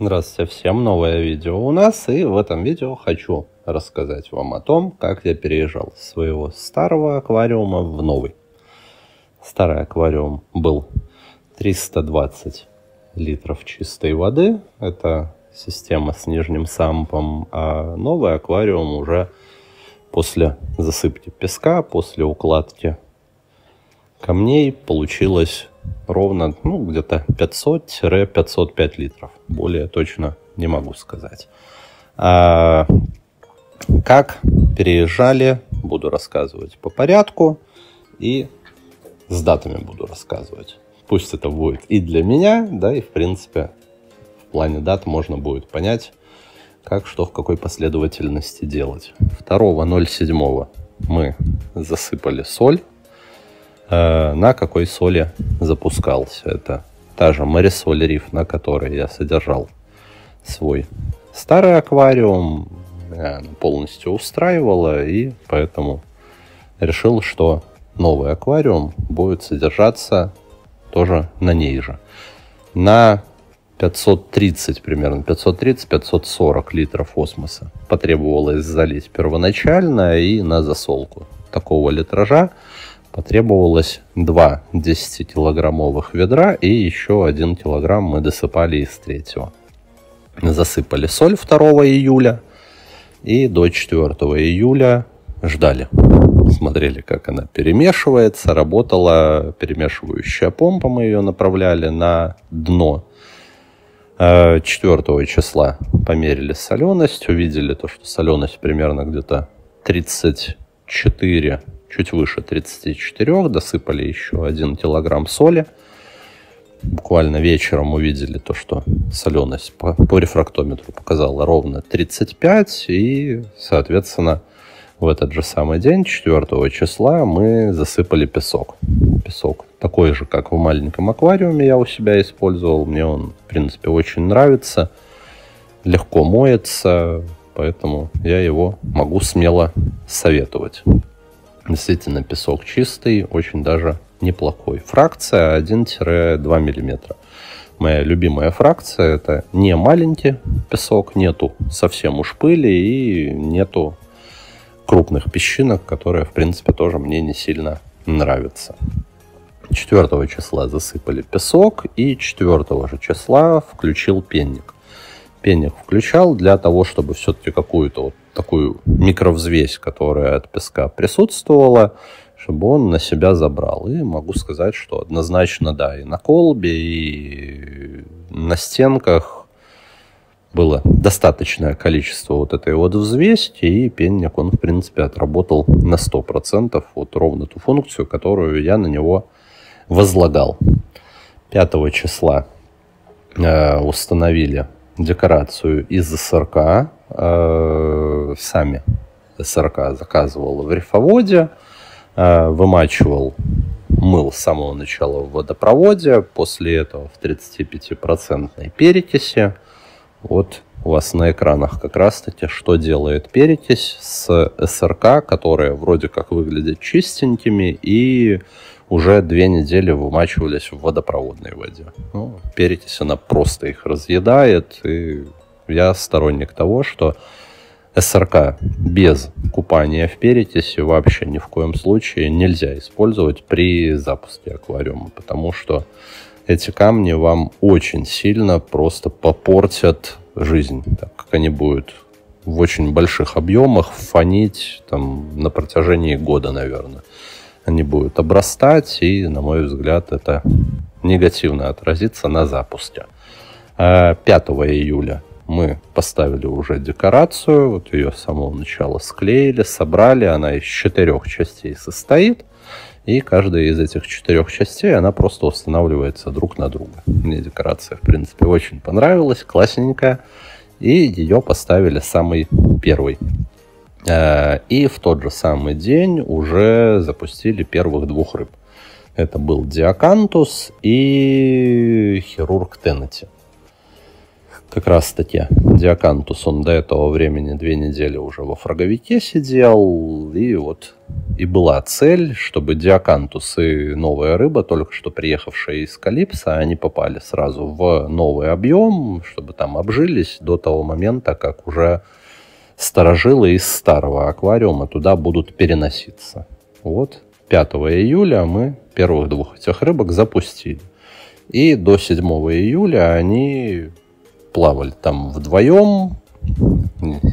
Здравствуйте всем, новое видео у нас, и в этом видео хочу рассказать вам о том, как я переезжал с своего старого аквариума в новый. Старый аквариум был 320 литров чистой воды, это система с нижним сампом, а новый аквариум уже после засыпки песка, после укладки камней получилось ровно ну, где-то 500-505 литров. Более точно не могу сказать. А, как переезжали, буду рассказывать по порядку и с датами буду рассказывать. Пусть это будет и для меня, да, и в принципе в плане дат можно будет понять, как что в какой последовательности делать. 2.07 мы засыпали соль Э, на какой соли запускался. Это та же Marisol Reef, на которой я содержал свой старый аквариум. она полностью устраивала, и поэтому решил, что новый аквариум будет содержаться тоже на ней же. На 530 примерно, 530-540 литров осмоса потребовалось залить первоначально и на засолку такого литража потребовалось два 10-килограммовых ведра и еще один килограмм мы досыпали из третьего. Засыпали соль 2 июля и до 4 июля ждали. Смотрели, как она перемешивается. Работала перемешивающая помпа, мы ее направляли на дно 4 э, числа померили соленость, увидели то, что соленость примерно где-то 34 чуть выше 34, досыпали еще 1 килограмм соли. Буквально вечером увидели то, что соленость по, по рефрактометру показала ровно 35, и, соответственно, в этот же самый день, 4 числа, мы засыпали песок. Песок такой же, как в маленьком аквариуме я у себя использовал. Мне он, в принципе, очень нравится. Легко моется, поэтому я его могу смело советовать. Действительно, песок чистый, очень даже неплохой. Фракция 1-2 мм. Моя любимая фракция это не маленький песок, нету совсем уж пыли и нету крупных песчинок, которые, в принципе, тоже мне не сильно нравятся. 4 числа засыпали песок, и 4 же числа включил пенник пенник включал для того, чтобы все-таки какую-то вот такую микровзвесь, которая от песка присутствовала, чтобы он на себя забрал. И могу сказать, что однозначно, да, и на колбе, и на стенках было достаточное количество вот этой вот взвести, и пенник, он, в принципе, отработал на 100% вот ровно ту функцию, которую я на него возлагал. 5 числа э, установили декорацию из СРК э, сами. СРК заказывал в рифоводе, э, вымачивал, мыл с самого начала в водопроводе, после этого в 35-процентной перекиси. Вот у вас на экранах как раз-таки, что делает перекись с СРК, которые вроде как выглядят чистенькими и уже две недели вымачивались в водопроводной воде. Ну, перекись, она просто их разъедает, и я сторонник того, что СРК без купания в перетисе вообще ни в коем случае нельзя использовать при запуске аквариума, потому что эти камни вам очень сильно просто попортят жизнь, так как они будут в очень больших объемах фонить там, на протяжении года, наверное они будут обрастать, и, на мой взгляд, это негативно отразится на запуске. 5 а, июля мы поставили уже декорацию, вот ее с самого начала склеили, собрали, она из четырех частей состоит, и каждая из этих четырех частей, она просто устанавливается друг на друга. Мне декорация, в принципе, очень понравилась, классненькая, и ее поставили самый первый. Э, и в тот же самый день уже запустили первых двух рыб. Это был Диакантус и хирург Теннети. Как раз таки Диакантус, он до этого времени две недели уже во фраговике сидел, и вот и была цель, чтобы Диакантус и новая рыба, только что приехавшая из Калипса, они попали сразу в новый объем, чтобы там обжились до того момента, как уже старожилы из старого аквариума туда будут переноситься. Вот 5 июля мы первых двух этих рыбок запустили. И до 7 июля они плавали там вдвоем,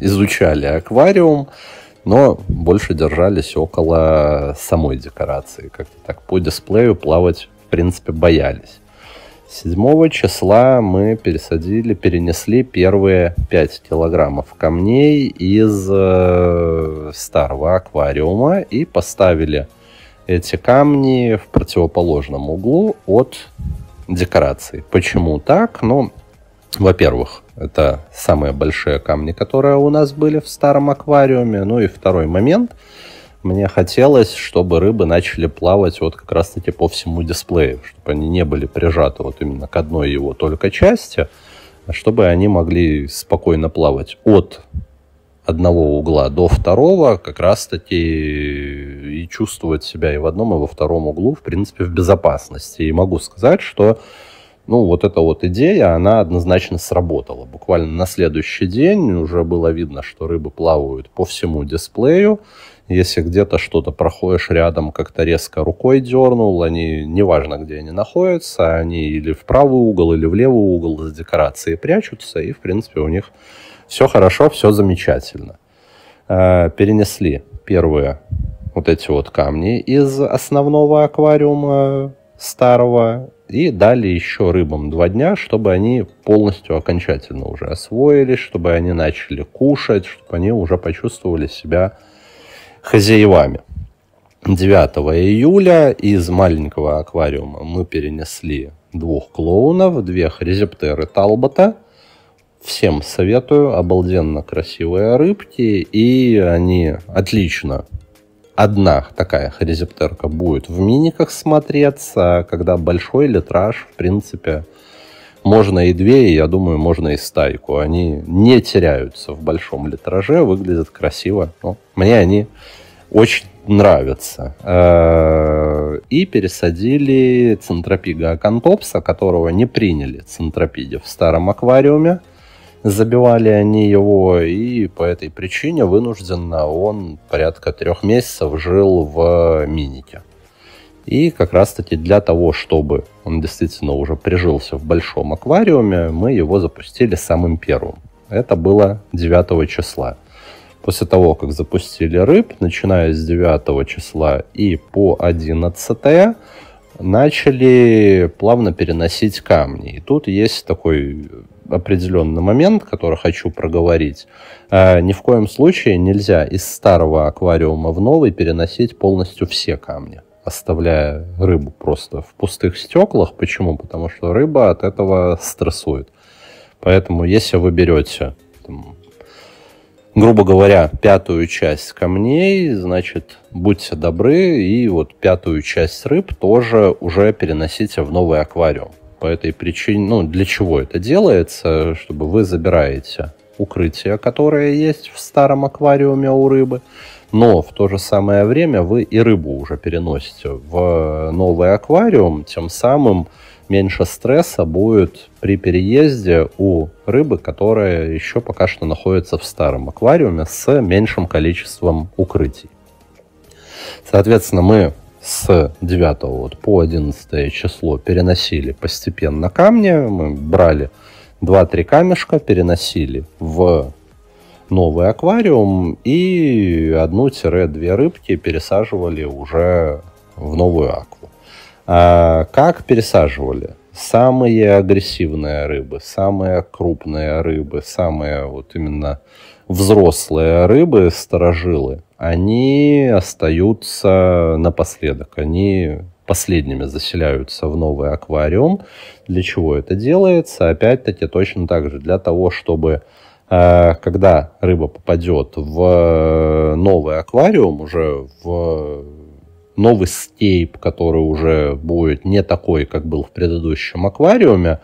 изучали аквариум, но больше держались около самой декорации. Как-то так по дисплею плавать, в принципе, боялись. 7 числа мы пересадили, перенесли первые 5 килограммов камней из э, старого аквариума и поставили эти камни в противоположном углу от декорации. Почему так? Ну, во-первых, это самые большие камни, которые у нас были в старом аквариуме. Ну и второй момент – мне хотелось, чтобы рыбы начали плавать вот как раз-таки по всему дисплею, чтобы они не были прижаты вот именно к одной его только части, а чтобы они могли спокойно плавать от одного угла до второго, как раз-таки и чувствовать себя и в одном, и во втором углу, в принципе, в безопасности. И могу сказать, что ну, вот эта вот идея, она однозначно сработала. Буквально на следующий день уже было видно, что рыбы плавают по всему дисплею. Если где-то что-то проходишь рядом, как-то резко рукой дернул, они, неважно, где они находятся, они или в правый угол, или в левый угол с декорацией прячутся, и, в принципе, у них все хорошо, все замечательно. Э, перенесли первые вот эти вот камни из основного аквариума старого и дали еще рыбам два дня, чтобы они полностью окончательно уже освоились, чтобы они начали кушать, чтобы они уже почувствовали себя хозяевами. 9 июля из маленького аквариума мы перенесли двух клоунов, две хризептеры Талбота. Всем советую, обалденно красивые рыбки, и они отлично одна такая хорезептерка будет в миниках смотреться, когда большой литраж, в принципе, можно и две, и, я думаю, можно и стайку. Они не теряются в большом литраже, выглядят красиво. Ну, мне они очень нравятся. Э, и пересадили центропига акантопса, которого не приняли центропиде в старом аквариуме. Забивали они его, и по этой причине вынужденно он порядка трех месяцев жил в э, Минике. И как раз-таки для того, чтобы он действительно уже прижился в большом аквариуме, мы его запустили самым первым. Это было 9 числа. После того, как запустили рыб, начиная с 9 числа и по 11 начали плавно переносить камни. И тут есть такой определенный момент, который хочу проговорить. Э, ни в коем случае нельзя из старого аквариума в новый переносить полностью все камни оставляя рыбу просто в пустых стеклах. Почему? Потому что рыба от этого стрессует. Поэтому если вы берете, там, грубо говоря, пятую часть камней, значит, будьте добры и вот пятую часть рыб тоже уже переносите в новый аквариум по этой причине, ну, для чего это делается, чтобы вы забираете укрытие, которое есть в старом аквариуме у рыбы, но в то же самое время вы и рыбу уже переносите в новый аквариум, тем самым меньше стресса будет при переезде у рыбы, которая еще пока что находится в старом аквариуме с меньшим количеством укрытий. Соответственно, мы с 9 вот по 11 число переносили постепенно камни. Мы брали 2-3 камешка, переносили в новый аквариум и одну-две рыбки пересаживали уже в новую акву. А как пересаживали? Самые агрессивные рыбы, самые крупные рыбы, самые вот именно э, взрослые рыбы, старожилы, они остаются напоследок. Они последними заселяются в новый аквариум. Для чего это делается? Опять-таки точно так же. Для того, чтобы э, когда рыба попадет в э, новый аквариум, уже в новый стейп, который уже будет не такой, как был в предыдущем аквариуме,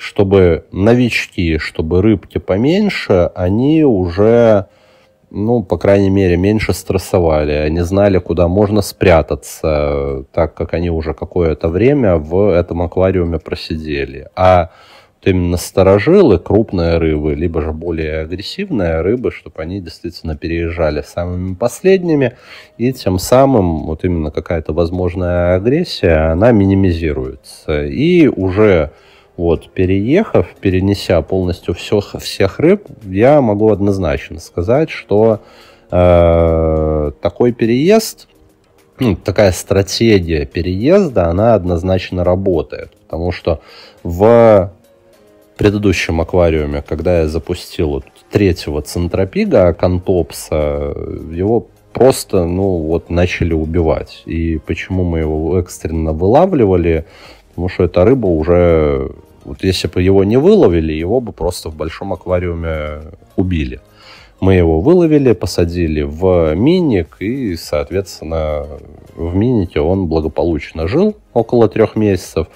чтобы новички, чтобы рыбки поменьше, они уже, ну, по крайней мере, меньше стрессовали. Они знали, куда можно спрятаться, так как они уже какое-то время в этом аквариуме просидели. А вот именно старожилы, крупные рыбы, либо же более агрессивные рыбы, чтобы они действительно переезжали самыми последними, и тем самым вот именно какая-то возможная агрессия, она минимизируется. И уже вот, переехав, перенеся полностью все, всех рыб, я могу однозначно сказать, что э, такой переезд, ну, такая стратегия переезда, она однозначно работает. Потому что в предыдущем аквариуме, когда я запустил вот третьего центропига, контопса, его просто, ну, вот начали убивать. И почему мы его экстренно вылавливали? Потому что эта рыба уже вот если бы его не выловили, его бы просто в большом аквариуме убили. Мы его выловили, посадили в миник и, соответственно, в минике он благополучно жил около трех месяцев.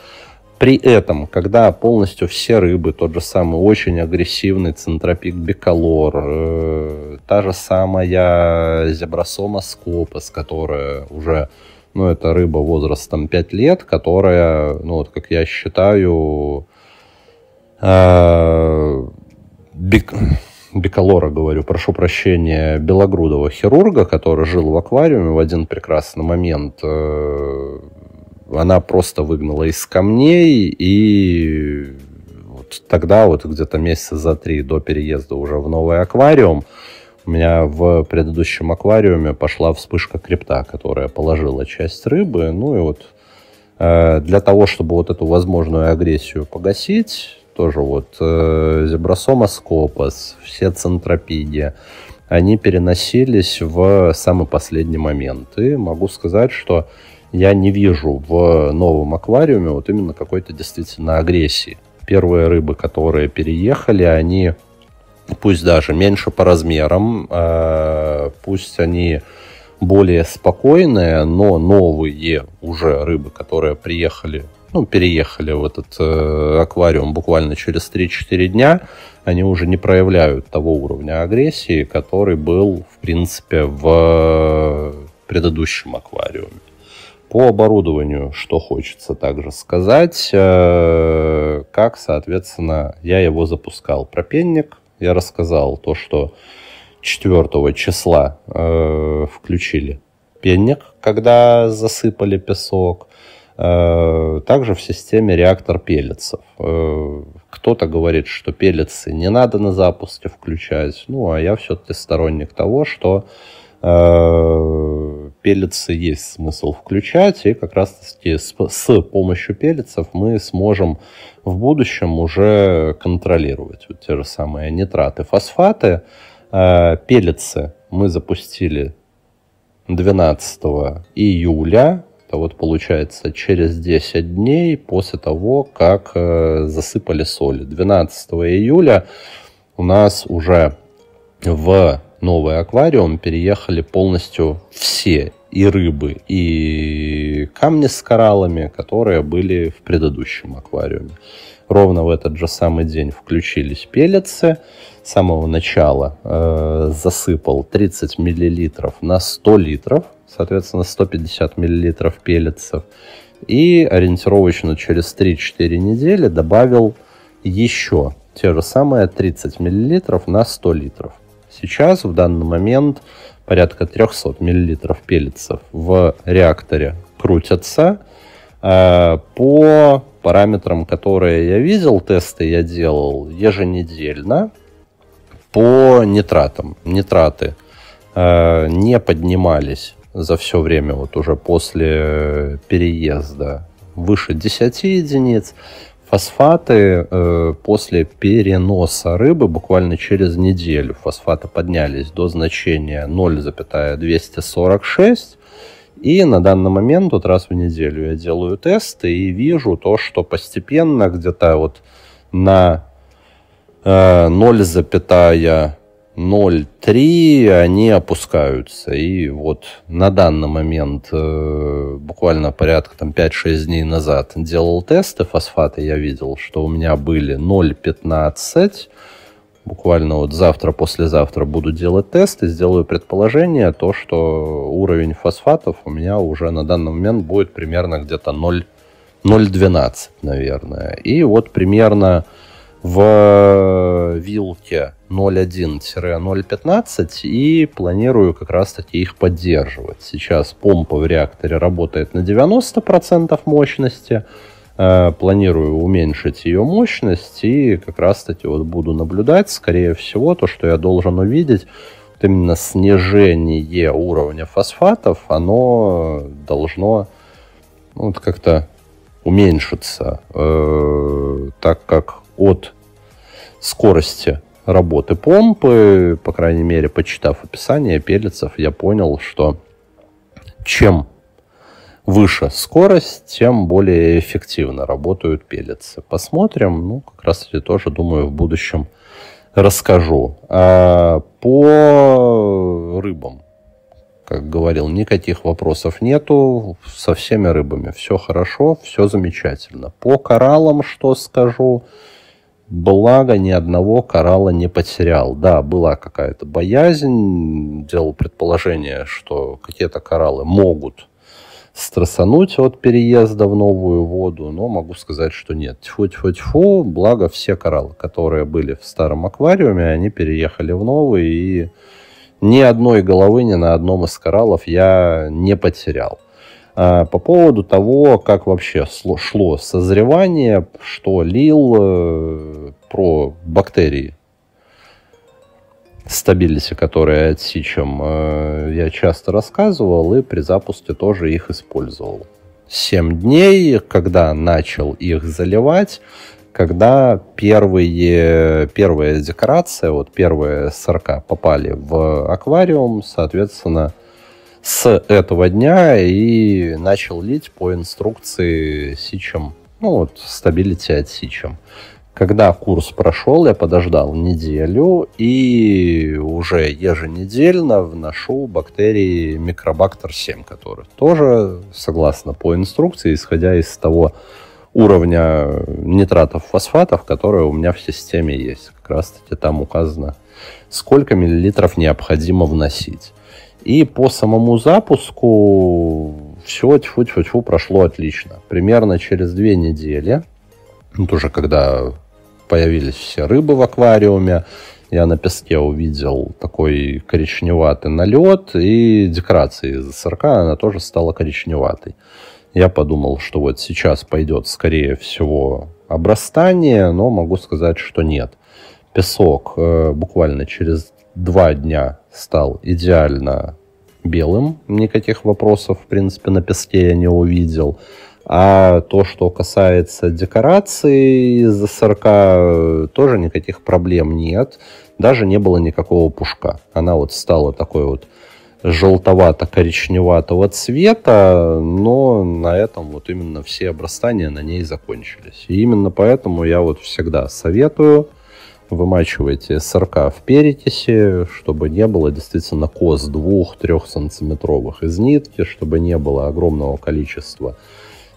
При этом, когда полностью все рыбы, тот же самый очень агрессивный центропик бекалор, э, та же самая зебросома скопос, которая уже, ну, это рыба возрастом 5 лет, которая, ну, вот как я считаю, а, Бек... Бекалора, говорю, прошу прощения, белогрудого хирурга, который жил в аквариуме в один прекрасный момент. Э, она просто выгнала из камней, и вот тогда, вот где-то месяца за три до переезда уже в новый аквариум, у меня в предыдущем аквариуме пошла вспышка крипта, которая положила часть рыбы. Ну и вот э, для того, чтобы вот эту возможную агрессию погасить, тоже вот э, зебросома скопос, все центропидия, они переносились в самый последний момент. И могу сказать, что я не вижу в новом аквариуме вот именно какой-то действительно агрессии. Первые рыбы, которые переехали, они пусть даже меньше по размерам, э, пусть они более спокойные, но новые уже рыбы, которые приехали ну, переехали в этот э, аквариум буквально через 3-4 дня, они уже не проявляют того уровня агрессии, который был, в принципе, в э, предыдущем аквариуме. По оборудованию, что хочется также сказать, э, как, соответственно, я его запускал. про Пропенник, я рассказал то, что 4 числа э, включили пенник, когда засыпали песок. Э, также в системе реактор пеллетсов. Э, кто-то говорит, что пеллетсы не надо на запуске включать. Ну, а я все-таки сторонник того, что э, пеллетсы есть смысл включать, и как раз-таки с, с помощью пеллетсов мы сможем в будущем уже контролировать вот те же самые нитраты, фосфаты. Пеллетсы мы запустили 12 июля это вот получается через 10 дней после того, как э, засыпали соли, 12 июля у нас уже в новый аквариум переехали полностью все и рыбы, и камни с кораллами, которые были в предыдущем аквариуме. Ровно в этот же самый день включились пелицы, самого начала э, засыпал 30 миллилитров на 100 литров, соответственно, 150 миллилитров пеллетсов, и ориентировочно через 3-4 недели добавил еще те же самые 30 миллилитров на 100 литров. Сейчас, в данный момент, порядка 300 миллилитров пеллетсов в реакторе крутятся э, по параметрам, которые я видел, тесты я делал еженедельно – по нитратам. Нитраты э, не поднимались за все время, вот уже после переезда, выше 10 единиц. Фосфаты э, после переноса рыбы буквально через неделю фосфаты поднялись до значения 0,246. И на данный момент, вот раз в неделю я делаю тесты и вижу то, что постепенно где-то вот на 0,03 они опускаются. И вот на данный момент, э, буквально порядка там 5-6 дней назад, делал тесты фосфата, я видел, что у меня были 0,15. Буквально вот завтра, послезавтра буду делать тесты, сделаю предположение, то, что уровень фосфатов у меня уже на данный момент будет примерно где-то 0,12, наверное. И вот примерно в э, вилке 0.1-0.15 и планирую как раз-таки их поддерживать. Сейчас помпа в реакторе работает на 90% мощности, э, планирую уменьшить ее мощность и как раз-таки вот буду наблюдать, скорее всего, то, что я должен увидеть, именно снижение уровня фосфатов, оно должно ну, вот как-то уменьшиться, э, так как от скорости работы помпы, по крайней мере, почитав описание Пелецев, я понял, что чем выше скорость, тем более эффективно работают пелицы. Посмотрим, ну, как раз я тоже, думаю, в будущем расскажу. А по рыбам, как говорил, никаких вопросов нету, со всеми рыбами все хорошо, все замечательно. По кораллам что скажу? Благо, ни одного коралла не потерял. Да, была какая-то боязнь, делал предположение, что какие-то кораллы могут стрессануть от переезда в новую воду, но могу сказать, что нет. тьфу тьфу фу благо все кораллы, которые были в старом аквариуме, они переехали в новый, и ни одной головы ни на одном из кораллов я не потерял. Э, по поводу того, как вообще шло созревание, что лил э, про бактерии стабилити, которые отсечем, э, я часто рассказывал и при запуске тоже их использовал. 7 дней, когда начал их заливать, когда первые, первая декорация, вот первые сорка попали в аквариум, соответственно, с этого дня и начал лить по инструкции сичем, ну вот стабилити от сичем. Когда курс прошел, я подождал неделю и уже еженедельно вношу бактерии микробактер 7, который тоже, согласно по инструкции, исходя из того уровня нитратов, фосфатов, которые у меня в системе есть. Как раз таки там указано, сколько миллилитров необходимо вносить. И по самому запуску все тьфу тьфу тьфу прошло отлично. Примерно через две недели, ну, тоже когда появились все рыбы в аквариуме, я на песке увидел такой коричневатый налет, и декорации из сырка, она тоже стала коричневатой. Я подумал, что вот сейчас пойдет, скорее всего, обрастание, но могу сказать, что нет. Песок э, буквально через два дня стал идеально белым, никаких вопросов, в принципе, на песке я не увидел. А то, что касается декораций из СРК, э, тоже никаких проблем нет. Даже не было никакого пушка. Она вот стала такой вот желтовато-коричневатого цвета, но на этом вот именно все обрастания на ней закончились. И именно поэтому я вот всегда советую – вымачиваете сырка в перекиси, чтобы не было действительно коз 2-3 сантиметровых из нитки, чтобы не было огромного количества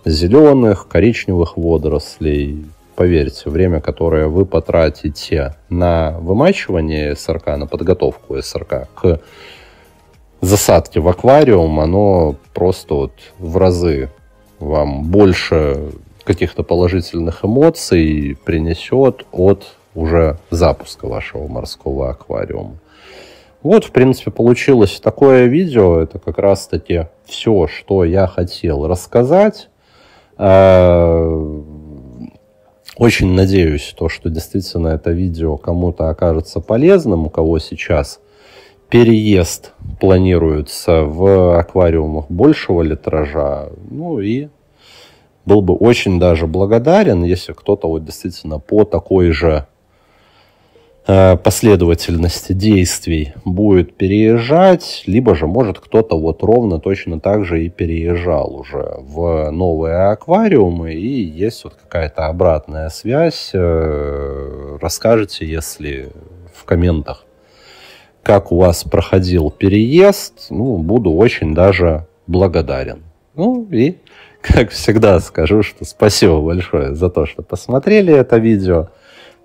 зеленых, коричневых водорослей. Поверьте, время, которое вы потратите на вымачивание сырка, на подготовку сырка к засадке в аквариум, оно просто вот в разы вам больше каких-то положительных эмоций принесет от уже запуска вашего морского аквариума. Вот, в принципе, получилось такое видео. Это как раз-таки все, что я хотел рассказать. Э, очень надеюсь, то, что действительно это видео кому-то окажется полезным, у кого сейчас переезд планируется в аквариумах большего литража. Ну и был бы очень даже благодарен, если кто-то вот действительно по такой же Э, последовательности действий будет переезжать, либо же может кто-то вот ровно точно так же и переезжал уже в новые аквариумы, и есть вот какая-то обратная связь. Э, расскажите, если в комментах, как у вас проходил переезд, ну, буду очень даже благодарен. Ну и, как всегда, скажу, что спасибо большое за то, что посмотрели это видео.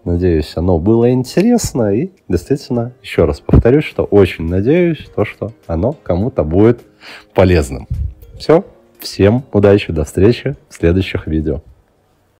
Надеюсь, оно было интересно. И действительно, еще раз повторюсь, что очень надеюсь, то, что оно кому-то будет полезным. Все. Всем удачи, до встречи в следующих видео.